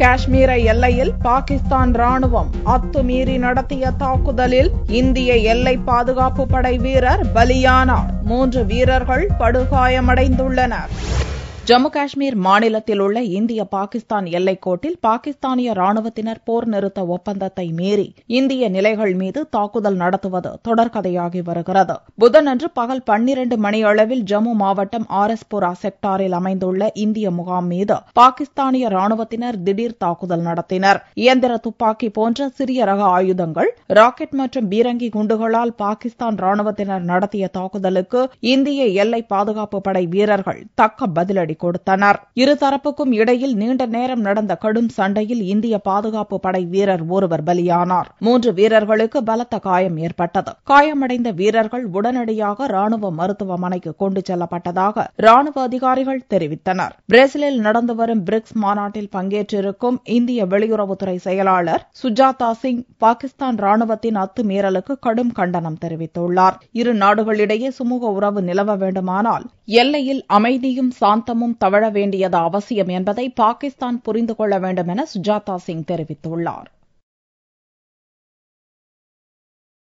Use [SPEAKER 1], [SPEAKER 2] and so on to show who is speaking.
[SPEAKER 1] காஷ்மீர எல்லையில் பாகிஸ்தான் ராணுவம் அத்துமீறி நடத்திய தாக்குதலில் இந்திய எல்லை பாதுகாப்பு படை வீரர் பலியானார் மூன்று வீரர்கள் படுகாயமடைந்துள்ளனர் ஜம்மு காஷ்மீர் மாநிலத்தில் உள்ள இந்திய பாகிஸ்தான் எல்லைக்கோட்டில் பாகிஸ்தானிய ராணுவத்தினர் போர் நிறுத்த ஒப்பந்தத்தை மீறி இந்திய நிலைகள் மீது தாக்குதல் நடத்துவது தொடர்கதையாகி வருகிறது புதனன்று பகல் பன்னிரண்டு மணியளவில் ஜம்மு மாவட்டம் ஆர் எஸ் புரா செக்டாரில் அமைந்துள்ள இந்திய முகாம் மீது பாகிஸ்தானிய ராணுவத்தினர் திடீர் தாக்குதல் நடத்தினர் இயந்திர துப்பாக்கி போன்ற சிறிய ரக ஆயுதங்கள் ராக்கெட் மற்றும் பீரங்கி குண்டுகளால் பாகிஸ்தான் ராணுவத்தினர் நடத்திய தாக்குதலுக்கு இந்திய எல்லை பாதுகாப்பு படை வீரர்கள் தக்க பதிலடி பதிலடி கொடுத்தனர் இருதரப்புக்கும் இடையில் நீண்ட நேரம் நடந்த கடும் சண்டையில் இந்திய பாதுகாப்பு படை வீரர் ஒருவர் பலியானார் மூன்று வீரர்களுக்கு பலத்த காயம் ஏற்பட்டது காயமடைந்த வீரர்கள் உடனடியாக ராணுவ மருத்துவமனைக்கு கொண்டு செல்லப்பட்டதாக ராணுவ அதிகாரிகள் தெரிவித்தனர் பிரேசிலில் நடந்து வரும் பிரிக்ஸ் மாநாட்டில் பங்கேற்றிருக்கும் இந்திய வெளியுறவுத்துறை செயலாளர் சுஜாதா சிங் பாகிஸ்தான் ராணுவத்தின் அத்துமீறலுக்கு கடும் கண்டனம் தெரிவித்துள்ளார் இரு நாடுகளிடையே சுமூக உறவு நிலவ வேண்டுமானால் எல்லையில் அமைதியும் சாந்தமும் தவழ வேண்டியது அவசியம் என்பதை பாகிஸ்தான் புரிந்து கொள்ள வேண்டும் என சுஜாதா சிங் தெரிவித்துள்ளாா்